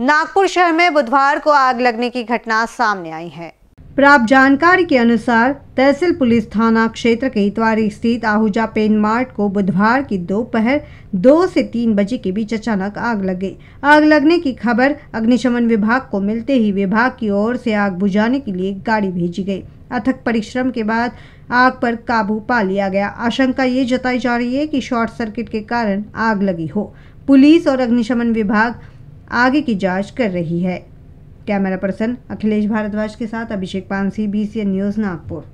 नागपुर शहर में बुधवार को आग लगने की घटना सामने आई है प्राप्त जानकारी के अनुसार तहसील पुलिस थाना क्षेत्र के इतवारी स्थित आहूजा पेन मार्ट को बुधवार की दोपहर दो से तीन बजे के बीच अचानक आग लग गई आग लगने की खबर अग्निशमन विभाग को मिलते ही विभाग की ओर से आग बुझाने के लिए गाड़ी भेजी गई अथक परिश्रम के बाद आग पर काबू पा लिया गया आशंका ये जताई जा रही है कि शॉर्ट सर्किट के कारण आग लगी हो पुलिस और अग्निशमन विभाग आगे की जांच कर रही है कैमरा पर्सन अखिलेश भारद्वाज के साथ अभिषेक पानसी बी न्यूज़ नागपुर